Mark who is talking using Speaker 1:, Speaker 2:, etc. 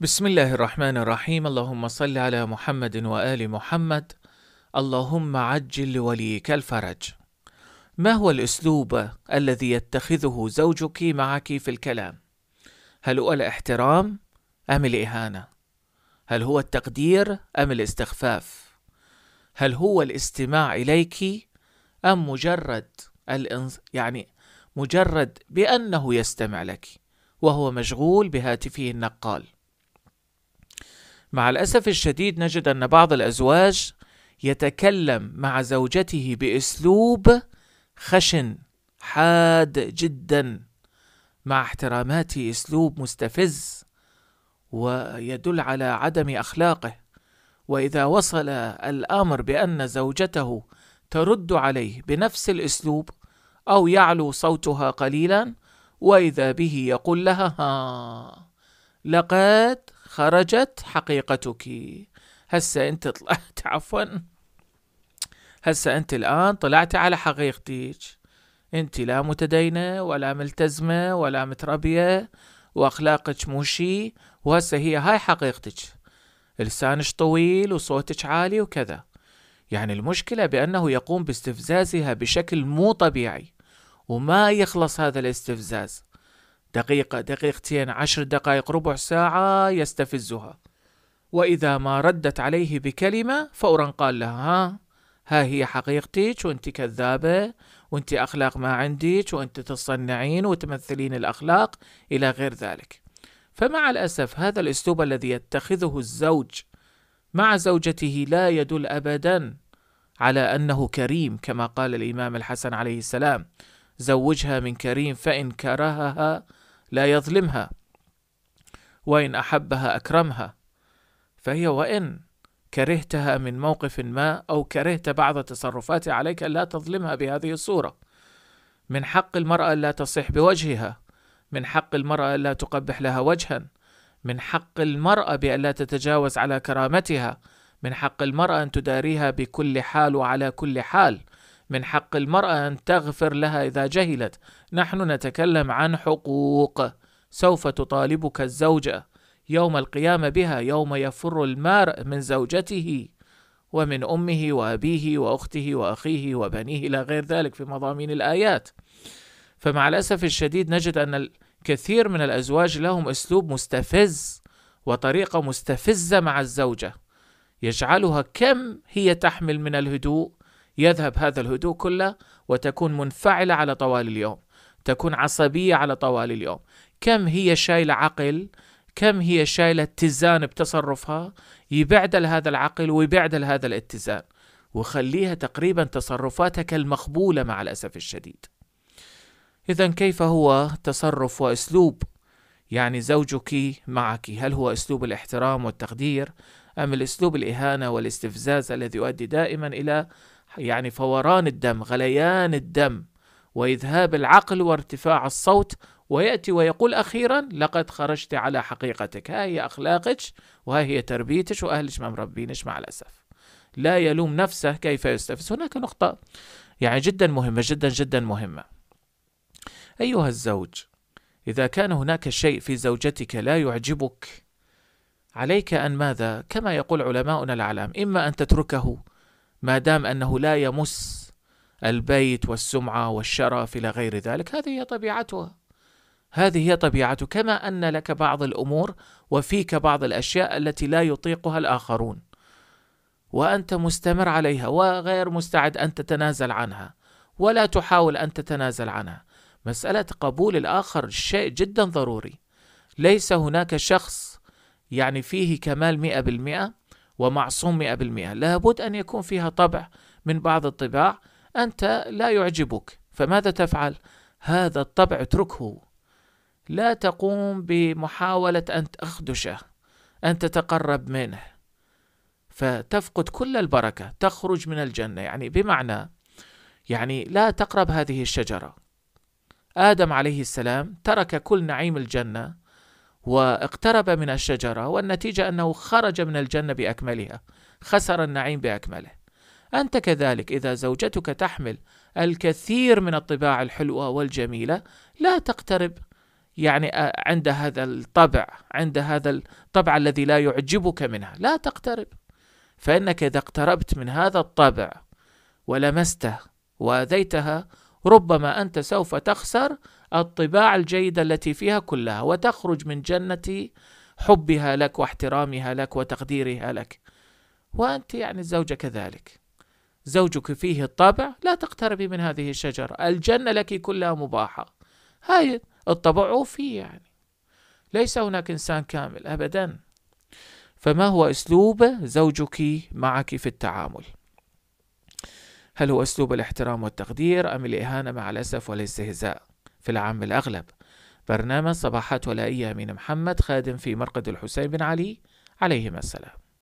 Speaker 1: بسم الله الرحمن الرحيم اللهم صل على محمد وآل محمد اللهم عجل لوليك الفرج ما هو الأسلوب الذي يتخذه زوجك معك في الكلام؟ هل هو الاحترام أم الإهانة؟ هل هو التقدير أم الاستخفاف؟ هل هو الاستماع إليك أم مجرد الانز... يعني مجرد بأنه يستمع لك وهو مشغول بهاتفه النقال؟ مع الأسف الشديد نجد أن بعض الأزواج يتكلم مع زوجته بأسلوب خشن حاد جدا مع احتراماتي أسلوب مستفز ويدل على عدم أخلاقه وإذا وصل الأمر بأن زوجته ترد عليه بنفس الأسلوب أو يعلو صوتها قليلا وإذا به يقول لها ها لقد خرجت حقيقتك هسه انت طلعت عفوا هسه انت الان طلعت على حقيقتك انت لا متدينة ولا ملتزمة ولا متربية واخلاقك مو شي وهسه هي هاي حقيقتك لسانك طويل وصوتك عالي وكذا يعني المشكلة بأنه يقوم باستفزازها بشكل مو طبيعي وما يخلص هذا الاستفزاز دقيقة دقيقتين عشر دقائق ربع ساعة يستفزها وإذا ما ردت عليه بكلمة فورا قال لها ها ها هي حقيقتك وانت كذابة وانت أخلاق ما عندك وانت تصنعين وتمثلين الأخلاق إلى غير ذلك فمع الأسف هذا الأسلوب الذي يتخذه الزوج مع زوجته لا يدل أبدا على أنه كريم كما قال الإمام الحسن عليه السلام زوجها من كريم فإن كرهها لا يظلمها وإن أحبها أكرمها فهي وإن كرهتها من موقف ما أو كرهت بعض تصرفاتها عليك ألا تظلمها بهذه الصورة من حق المرأة ألا تصح بوجهها من حق المرأة ألا تقبح لها وجها من حق المرأة بألا تتجاوز على كرامتها من حق المرأة أن تداريها بكل حال وعلى كل حال من حق المرأة أن تغفر لها إذا جهلت نحن نتكلم عن حقوق سوف تطالبك الزوجة يوم القيامة بها يوم يفر المرء من زوجته ومن أمه وأبيه وأخته وأخيه وبنيه إلى غير ذلك في مضامين الآيات فمع الأسف الشديد نجد أن الكثير من الأزواج لهم أسلوب مستفز وطريقة مستفزة مع الزوجة يجعلها كم هي تحمل من الهدوء يذهب هذا الهدوء كله وتكون منفعلة على طوال اليوم تكون عصبية على طوال اليوم كم هي شايلة عقل كم هي شايلة اتزان بتصرفها يبعدل هذا العقل ويبعدل هذا الاتزان وخليها تقريبا تصرفاتك المقبولة مع الأسف الشديد إذا كيف هو تصرف وأسلوب يعني زوجك معك هل هو أسلوب الاحترام والتقدير أم الأسلوب الإهانة والاستفزاز الذي يؤدي دائما إلى يعني فوران الدم غليان الدم وإذهاب العقل وارتفاع الصوت ويأتي ويقول أخيرا لقد خرجت على حقيقتك ها هي أخلاقك وها هي تربيتك وأهلك ما مربينش مع الأسف لا يلوم نفسه كيف يستفز هناك نقطة يعني جدا مهمة جدا جدا مهمة أيها الزوج إذا كان هناك شيء في زوجتك لا يعجبك عليك أن ماذا كما يقول علماؤنا الأعلام إما أن تتركه ما دام أنه لا يمس البيت والسمعة والشرف إلى غير ذلك هذه هي طبيعتها هذه هي طبيعته كما أن لك بعض الأمور وفيك بعض الأشياء التي لا يطيقها الآخرون وأنت مستمر عليها وغير مستعد أن تتنازل عنها ولا تحاول أن تتنازل عنها مسألة قبول الآخر شيء جدا ضروري ليس هناك شخص يعني فيه كمال مئة بالمئة ومعصوم 100% لابد أن يكون فيها طبع من بعض الطباع أنت لا يعجبك فماذا تفعل؟ هذا الطبع اتركه لا تقوم بمحاولة أن تخدشه أن تتقرب منه فتفقد كل البركة تخرج من الجنة يعني بمعنى يعني لا تقرب هذه الشجرة آدم عليه السلام ترك كل نعيم الجنة واقترب من الشجرة والنتيجة أنه خرج من الجنة بأكملها خسر النعيم بأكمله أنت كذلك إذا زوجتك تحمل الكثير من الطباع الحلوة والجميلة لا تقترب يعني آه، عند هذا الطبع عند هذا الطبع الذي لا يعجبك منها لا تقترب فإنك إذا اقتربت من هذا الطبع ولمسته وأذيتها ربما أنت سوف تخسر الطباع الجيدة التي فيها كلها وتخرج من جنة حبها لك واحترامها لك وتقديرها لك وأنت يعني الزوجة كذلك زوجك فيه الطبع لا تقتربي من هذه الشجرة الجنة لك كلها مباحة هاي الطبع فيه يعني ليس هناك إنسان كامل أبدا فما هو أسلوب زوجك معك في التعامل هل هو أسلوب الاحترام والتقدير أم الإهانة مع الأسف والاستهزاء في العام الأغلب برنامج صباحات ولائية من محمد خادم في مرقد الحسين بن علي عليهما السلام